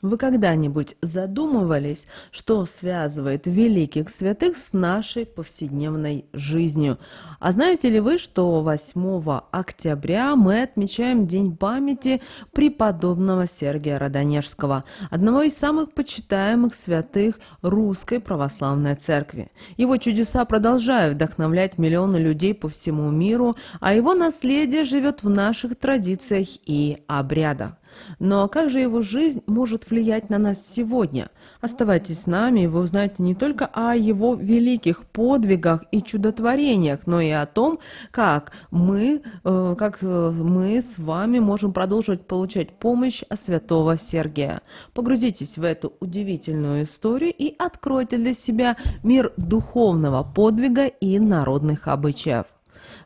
Вы когда-нибудь задумывались, что связывает великих святых с нашей повседневной жизнью? А знаете ли вы, что 8 октября мы отмечаем День памяти преподобного Сергия Радонежского, одного из самых почитаемых святых Русской Православной Церкви? Его чудеса продолжают вдохновлять миллионы людей по всему миру, а его наследие живет в наших традициях и обрядах. Но как же его жизнь может влиять на нас сегодня? Оставайтесь с нами, и вы узнаете не только о его великих подвигах и чудотворениях, но и о том, как мы, э, как э, мы с вами можем продолжить получать помощь от святого Сергия. Погрузитесь в эту удивительную историю и откройте для себя мир духовного подвига и народных обычаев.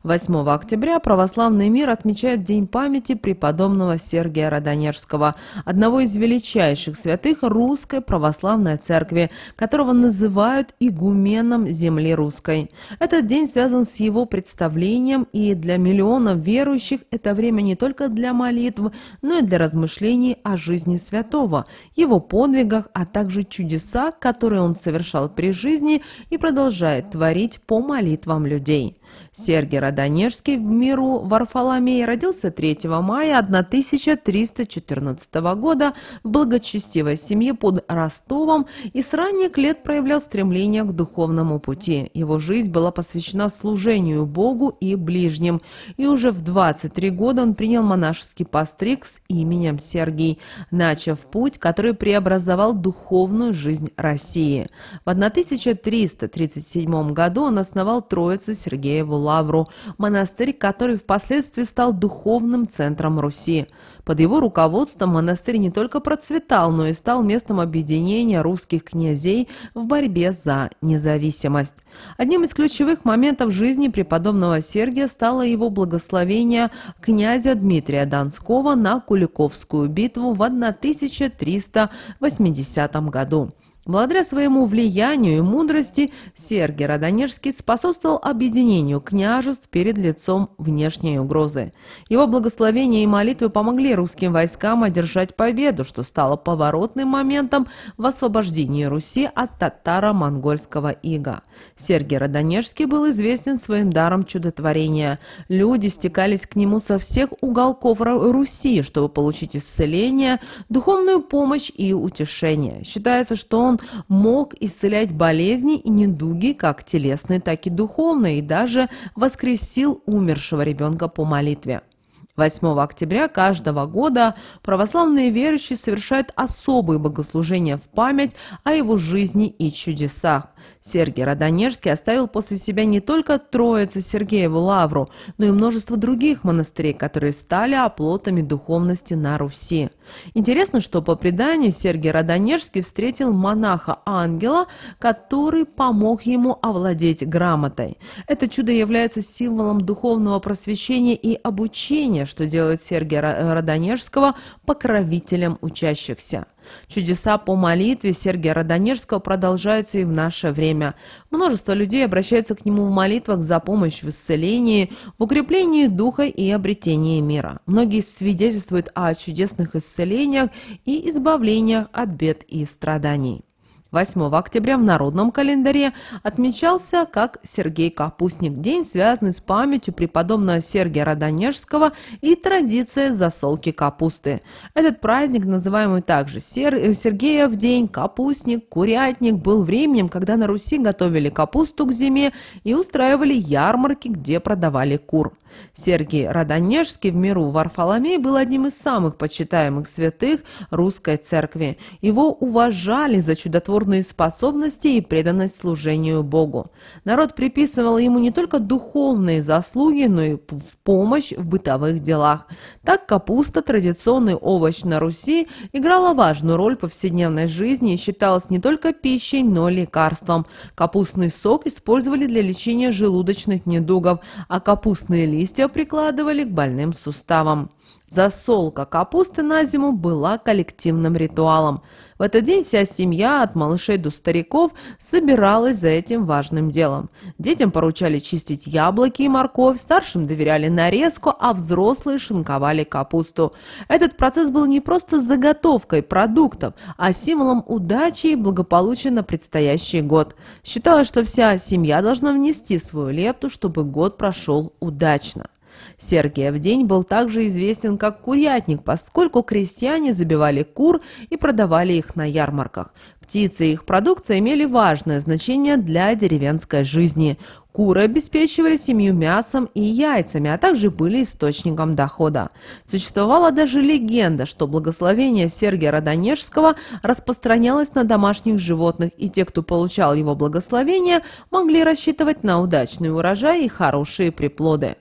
8 октября православный мир отмечает День памяти преподобного Сергия Радонежского, одного из величайших святых русской православной церкви, которого называют игуменом земли русской. Этот день связан с его представлением, и для миллионов верующих это время не только для молитв, но и для размышлений о жизни святого, его подвигах, а также чудеса, которые он совершал при жизни и продолжает творить по молитвам людей. Сергей Радонежский в миру Варфоломей родился 3 мая 1314 года в благочестивой семье под Ростовом и с ранних лет проявлял стремление к духовному пути. Его жизнь была посвящена служению Богу и ближним, и уже в 23 года он принял монашеский постриг с именем Сергий, начав путь, который преобразовал духовную жизнь России. В 1337 году он основал Троицы Сергея Киеву Лавру, монастырь, который впоследствии стал духовным центром Руси. Под его руководством монастырь не только процветал, но и стал местом объединения русских князей в борьбе за независимость. Одним из ключевых моментов жизни преподобного Сергия стало его благословение князя Дмитрия Донского на Куликовскую битву в 1380 году. Благодаря своему влиянию и мудрости Сергий Радонежский способствовал объединению княжеств перед лицом внешней угрозы. Его благословения и молитвы помогли русским войскам одержать победу, что стало поворотным моментом в освобождении Руси от татаро-монгольского ига. Сергий Радонежский был известен своим даром чудотворения. Люди стекались к нему со всех уголков Руси, чтобы получить исцеление, духовную помощь и утешение. Считается, что он он мог исцелять болезни и недуги, как телесные, так и духовные, и даже воскресил умершего ребенка по молитве. 8 октября каждого года православные верующие совершают особые богослужения в память о его жизни и чудесах. Сергий Радонежский оставил после себя не только Троицы Сергееву Лавру, но и множество других монастырей, которые стали оплотами духовности на Руси. Интересно, что по преданию Сергий Радонежский встретил монаха-ангела, который помог ему овладеть грамотой. Это чудо является символом духовного просвещения и обучения, что делает Сергия Радонежского покровителем учащихся. Чудеса по молитве Сергия Радонежского продолжаются и в наше время. Множество людей обращается к нему в молитвах за помощь в исцелении, в укреплении духа и обретении мира. Многие свидетельствуют о чудесных исцелениях и избавлениях от бед и страданий. 8 октября в народном календаре отмечался как Сергей Капустник, день, связанный с памятью преподобного Сергия Радонежского и традиция засолки капусты. Этот праздник, называемый также Сер... Э, Сергеев день, капустник, курятник, был временем, когда на Руси готовили капусту к зиме и устраивали ярмарки, где продавали кур. Сергий Радонежский в миру Варфоломей был одним из самых почитаемых святых русской церкви. Его уважали за чудотворные способности и преданность служению Богу. Народ приписывал ему не только духовные заслуги, но и в помощь в бытовых делах. Так капуста, традиционный овощ на Руси, играла важную роль в повседневной жизни и считалась не только пищей, но и лекарством. Капустный сок использовали для лечения желудочных недугов, а капустные листья листья прикладывали к больным суставам. Засолка капусты на зиму была коллективным ритуалом. В этот день вся семья, от малышей до стариков, собиралась за этим важным делом. Детям поручали чистить яблоки и морковь, старшим доверяли нарезку, а взрослые шинковали капусту. Этот процесс был не просто заготовкой продуктов, а символом удачи и благополучия на предстоящий год. Считалось, что вся семья должна внести свою лепту, чтобы год прошел удачно. Сергия в день был также известен как курятник, поскольку крестьяне забивали кур и продавали их на ярмарках. Птицы и их продукция имели важное значение для деревенской жизни. Куры обеспечивали семью мясом и яйцами, а также были источником дохода. Существовала даже легенда, что благословение Сергия Родонежского распространялось на домашних животных, и те, кто получал его благословение, могли рассчитывать на удачный урожай и хорошие приплоды.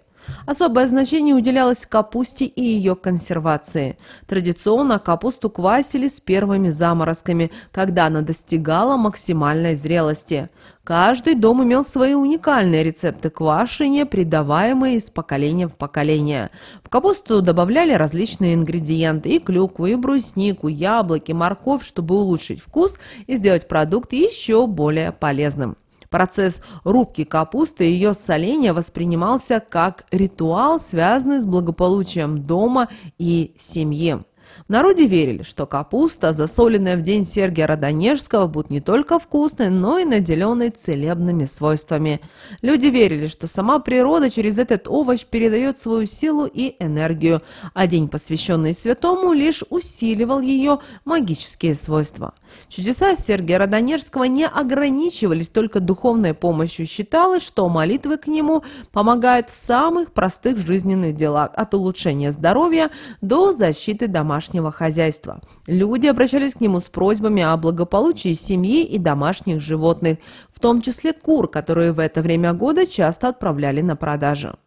Особое значение уделялось капусте и ее консервации. Традиционно капусту квасили с первыми заморозками, когда она достигала максимальной зрелости. Каждый дом имел свои уникальные рецепты квашения, передаваемые из поколения в поколение. В капусту добавляли различные ингредиенты – и клюкву, и бруснику, яблоки, морковь, чтобы улучшить вкус и сделать продукт еще более полезным. Процесс рубки капусты и ее соления воспринимался как ритуал, связанный с благополучием дома и семьи. В народе верили, что капуста, засоленная в день Сергия Радонежского, будет не только вкусной, но и наделенной целебными свойствами. Люди верили, что сама природа через этот овощ передает свою силу и энергию, а день, посвященный святому, лишь усиливал ее магические свойства. Чудеса Сергия Радонежского не ограничивались только духовной помощью. Считалось, что молитвы к нему помогают в самых простых жизненных делах – от улучшения здоровья до защиты домашних домашнего хозяйства. Люди обращались к нему с просьбами о благополучии семьи и домашних животных, в том числе кур, которые в это время года часто отправляли на продажу.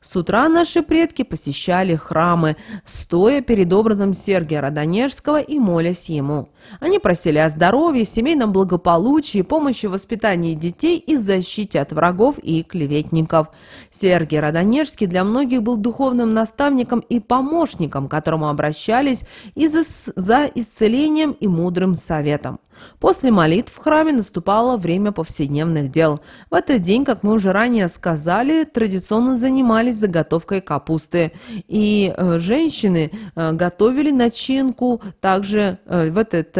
С утра наши предки посещали храмы, стоя перед образом Сергия Радонежского и молясь ему. Они просили о здоровье, семейном благополучии, помощи в воспитании детей и защите от врагов и клеветников. Сергий Радонежский для многих был духовным наставником и помощником, к которому обращались и за, за исцелением и мудрым советом. После молитв в храме наступало время повседневных дел. В этот день, как мы уже ранее сказали, традиционно занимались заготовкой капусты. И э, женщины э, готовили начинку. Также э, в этот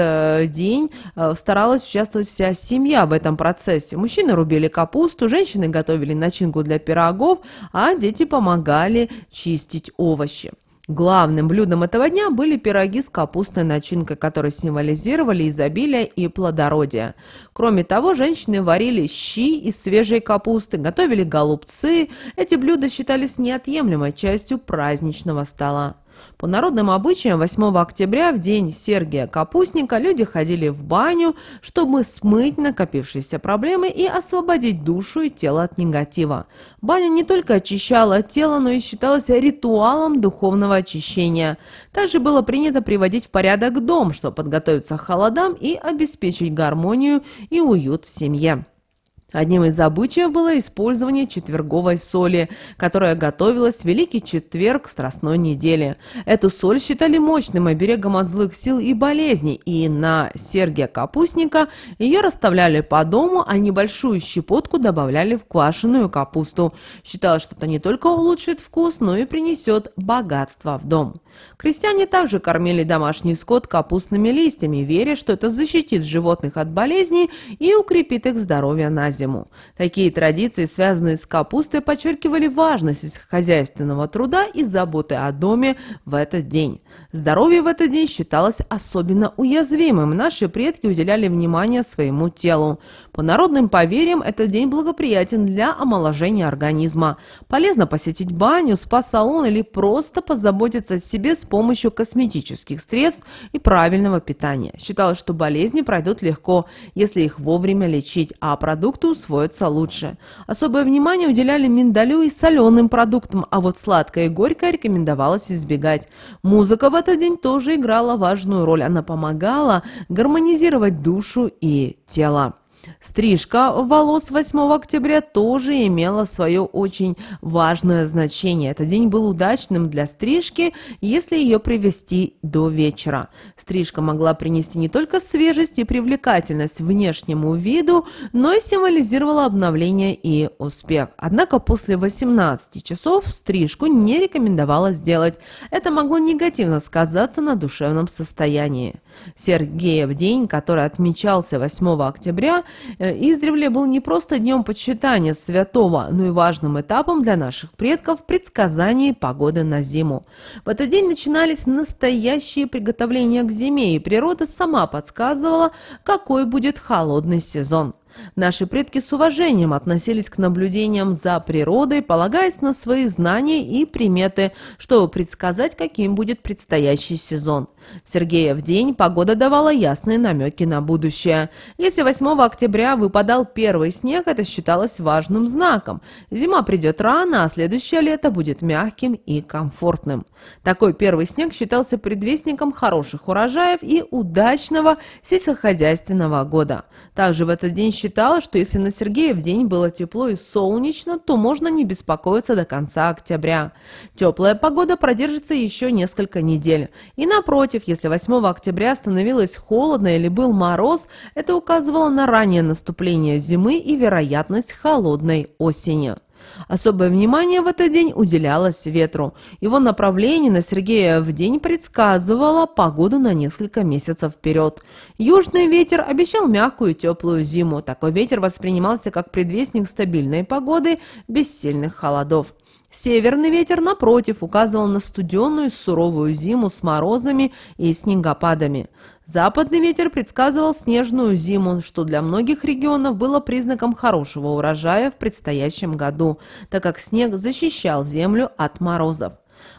день старалась участвовать вся семья в этом процессе. Мужчины рубили капусту, женщины готовили начинку для пирогов, а дети помогали чистить овощи. Главным блюдом этого дня были пироги с капустной начинкой, которые символизировали изобилие и плодородие. Кроме того, женщины варили щи из свежей капусты, готовили голубцы. Эти блюда считались неотъемлемой частью праздничного стола. По народным обычаям 8 октября, в день Сергия Капустника, люди ходили в баню, чтобы смыть накопившиеся проблемы и освободить душу и тело от негатива. Баня не только очищала тело, но и считалась ритуалом духовного очищения. Также было принято приводить в порядок дом, чтобы подготовиться к холодам и обеспечить гармонию и уют в семье. Одним из обычаев было использование четверговой соли, которая готовилась в Великий Четверг Страстной недели. Эту соль считали мощным оберегом от злых сил и болезней, и на Сергия Капустника ее расставляли по дому, а небольшую щепотку добавляли в квашеную капусту. Считалось, что это не только улучшит вкус, но и принесет богатство в дом. Крестьяне также кормили домашний скот капустными листьями, веря, что это защитит животных от болезней и укрепит их здоровье на зиму. Такие традиции, связанные с капустой, подчеркивали важность хозяйственного труда и заботы о доме в этот день. Здоровье в этот день считалось особенно уязвимым. Наши предки уделяли внимание своему телу. По народным поверьям, этот день благоприятен для омоложения организма. Полезно посетить баню, спа-салон или просто позаботиться о себе себе с помощью косметических средств и правильного питания. Считалось, что болезни пройдут легко, если их вовремя лечить, а продукты усвоятся лучше. Особое внимание уделяли миндалю и соленым продуктам, а вот сладкое и горькое рекомендовалось избегать. Музыка в этот день тоже играла важную роль. Она помогала гармонизировать душу и тело. Стрижка волос 8 октября тоже имела свое очень важное значение. Этот день был удачным для стрижки, если ее привести до вечера. Стрижка могла принести не только свежесть и привлекательность внешнему виду, но и символизировала обновление и успех. Однако после 18 часов стрижку не рекомендовалось делать. Это могло негативно сказаться на душевном состоянии. Сергеев день, который отмечался 8 октября, Э, издревле был не просто днем почитания святого, но и важным этапом для наших предков предсказаний погоды на зиму. В этот день начинались настоящие приготовления к зиме, и природа сама подсказывала, какой будет холодный сезон. Наши предки с уважением относились к наблюдениям за природой, полагаясь на свои знания и приметы, чтобы предсказать, каким будет предстоящий сезон. В Сергеев день погода давала ясные намеки на будущее. Если 8 октября выпадал первый снег, это считалось важным знаком. Зима придет рано, а следующее лето будет мягким и комфортным. Такой первый снег считался предвестником хороших урожаев и удачного сельскохозяйственного года. Также в этот день считалось считала, что если на Сергеев день было тепло и солнечно, то можно не беспокоиться до конца октября. Теплая погода продержится еще несколько недель. И напротив, если 8 октября становилось холодно или был мороз, это указывало на раннее наступление зимы и вероятность холодной осени. Особое внимание в этот день уделялось ветру. Его направление на Сергея в день предсказывало погоду на несколько месяцев вперед. Южный ветер обещал мягкую и теплую зиму. Такой ветер воспринимался как предвестник стабильной погоды без сильных холодов. Северный ветер, напротив, указывал на студеную суровую зиму с морозами и снегопадами западный ветер предсказывал снежную зиму что для многих регионов было признаком хорошего урожая в предстоящем году так как снег защищал землю от морозов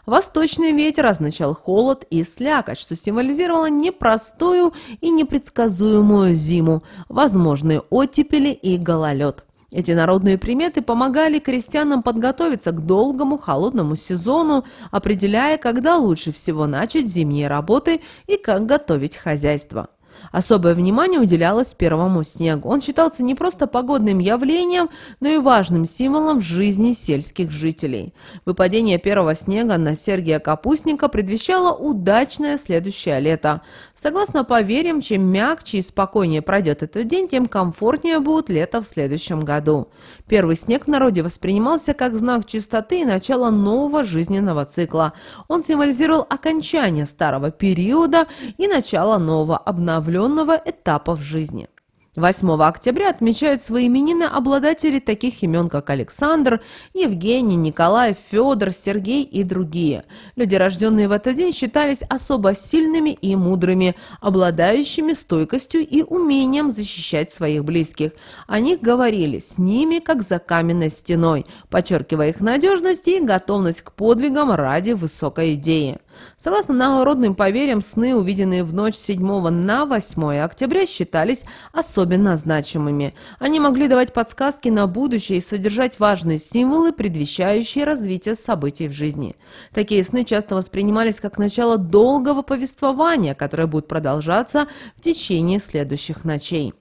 Восточный ветер означал холод и слякоть, что символизировало непростую и непредсказуемую зиму, возможные оттепели и гололед. Эти народные приметы помогали крестьянам подготовиться к долгому холодному сезону, определяя, когда лучше всего начать зимние работы и как готовить хозяйство. Особое внимание уделялось первому снегу. Он считался не просто погодным явлением, но и важным символом в жизни сельских жителей. Выпадение первого снега на Сергия Капустника предвещало удачное следующее лето. Согласно поверьям, чем мягче и спокойнее пройдет этот день, тем комфортнее будет лето в следующем году. Первый снег в народе воспринимался как знак чистоты и начала нового жизненного цикла. Он символизировал окончание старого периода и начало нового обновленного определенного этапа в жизни. 8 октября отмечают свои именины обладатели таких имен, как Александр, Евгений, Николай, Федор, Сергей и другие. Люди, рожденные в этот день, считались особо сильными и мудрыми, обладающими стойкостью и умением защищать своих близких. О них говорили с ними, как за каменной стеной, подчеркивая их надежность и готовность к подвигам ради высокой идеи. Согласно народным поверьям, сны, увиденные в ночь с 7 на 8 октября, считались особенно значимыми. Они могли давать подсказки на будущее и содержать важные символы, предвещающие развитие событий в жизни. Такие сны часто воспринимались как начало долгого повествования, которое будет продолжаться в течение следующих ночей.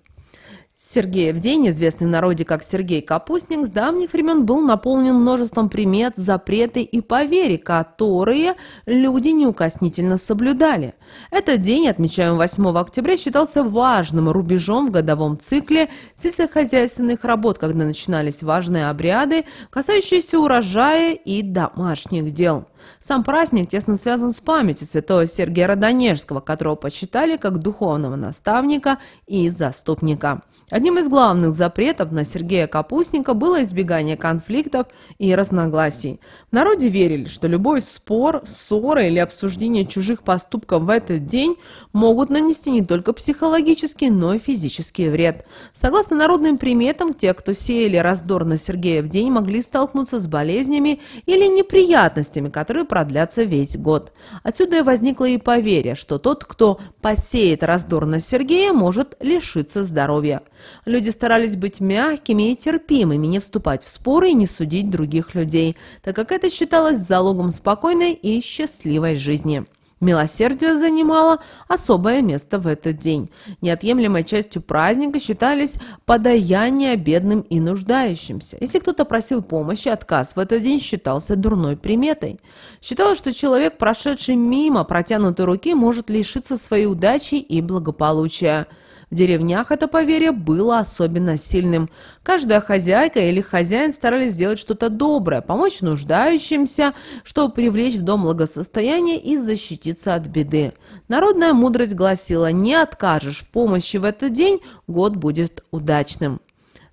Сергеев день, известный в народе как Сергей Капустник, с давних времен был наполнен множеством примет, запреты и поверий, которые люди неукоснительно соблюдали. Этот день, отмечаем 8 октября, считался важным рубежом в годовом цикле сельскохозяйственных работ, когда начинались важные обряды, касающиеся урожая и домашних дел. Сам праздник тесно связан с памятью святого Сергия Родонежского, которого почитали как духовного наставника и заступника. Одним из главных запретов на Сергея Капустника было избегание конфликтов и разногласий народе верили, что любой спор, ссора или обсуждение чужих поступков в этот день могут нанести не только психологический, но и физический вред. Согласно народным приметам, те, кто сеяли раздор на Сергея в день, могли столкнуться с болезнями или неприятностями, которые продлятся весь год. Отсюда и возникло и поверье, что тот, кто посеет раздор на Сергея, может лишиться здоровья. Люди старались быть мягкими и терпимыми, не вступать в споры и не судить других людей, так как это это считалось залогом спокойной и счастливой жизни. Милосердие занимало особое место в этот день. Неотъемлемой частью праздника считались подаяния бедным и нуждающимся. Если кто-то просил помощи, отказ в этот день считался дурной приметой. Считалось, что человек, прошедший мимо протянутой руки, может лишиться своей удачи и благополучия. В деревнях это поверье было особенно сильным. Каждая хозяйка или хозяин старались сделать что-то доброе, помочь нуждающимся, чтобы привлечь в дом благосостояние и защититься от беды. Народная мудрость гласила «не откажешь в помощи в этот день, год будет удачным».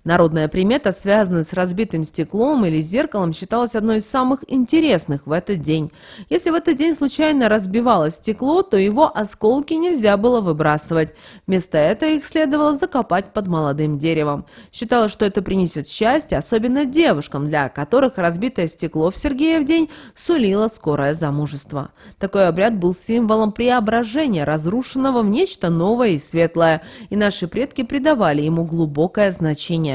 Народная примета, связанная с разбитым стеклом или зеркалом, считалась одной из самых интересных в этот день. Если в этот день случайно разбивалось стекло, то его осколки нельзя было выбрасывать. Вместо этого их следовало закопать под молодым деревом. Считалось, что это принесет счастье, особенно девушкам, для которых разбитое стекло в Сергеев день сулило скорое замужество. Такой обряд был символом преображения разрушенного в нечто новое и светлое, и наши предки придавали ему глубокое значение.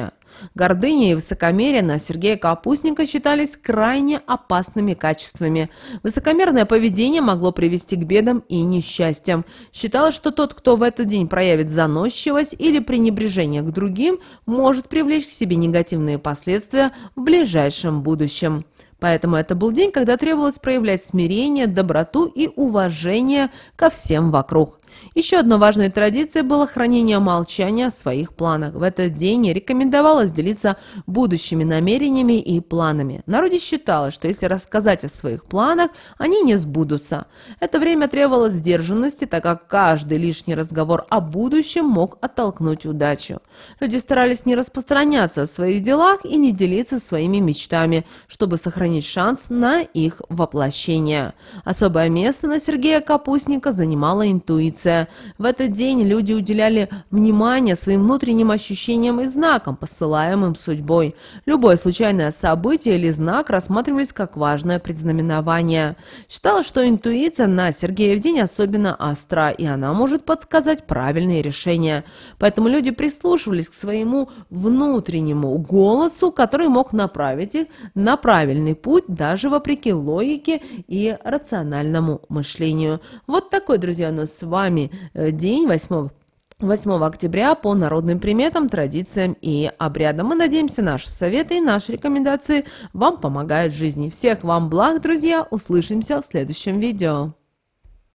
Гордыня и высокомерие на Сергея Капустника считались крайне опасными качествами. Высокомерное поведение могло привести к бедам и несчастьям. Считалось, что тот, кто в этот день проявит заносчивость или пренебрежение к другим, может привлечь к себе негативные последствия в ближайшем будущем. Поэтому это был день, когда требовалось проявлять смирение, доброту и уважение ко всем вокруг еще одной важной традицией было хранение молчания о своих планах. В этот день рекомендовалось делиться будущими намерениями и планами. Народе считалось, что если рассказать о своих планах, они не сбудутся. Это время требовало сдержанности, так как каждый лишний разговор о будущем мог оттолкнуть удачу. Люди старались не распространяться о своих делах и не делиться своими мечтами, чтобы сохранить шанс на их воплощение. Особое место на Сергея Капустника занимала интуиция интуиция. В этот день люди уделяли внимание своим внутренним ощущениям и знакам, посылаемым судьбой. Любое случайное событие или знак рассматривались как важное предзнаменование. Считалось, что интуиция на Сергеев день особенно остра, и она может подсказать правильные решения. Поэтому люди прислушивались к своему внутреннему голосу, который мог направить их на правильный путь, даже вопреки логике и рациональному мышлению. Вот такой, друзья, у нас с вами вами э, день 8 8 октября по народным приметам, традициям и обрядам. Мы надеемся, наши советы и наши рекомендации вам помогают в жизни. Всех вам благ, друзья! Услышимся в следующем видео!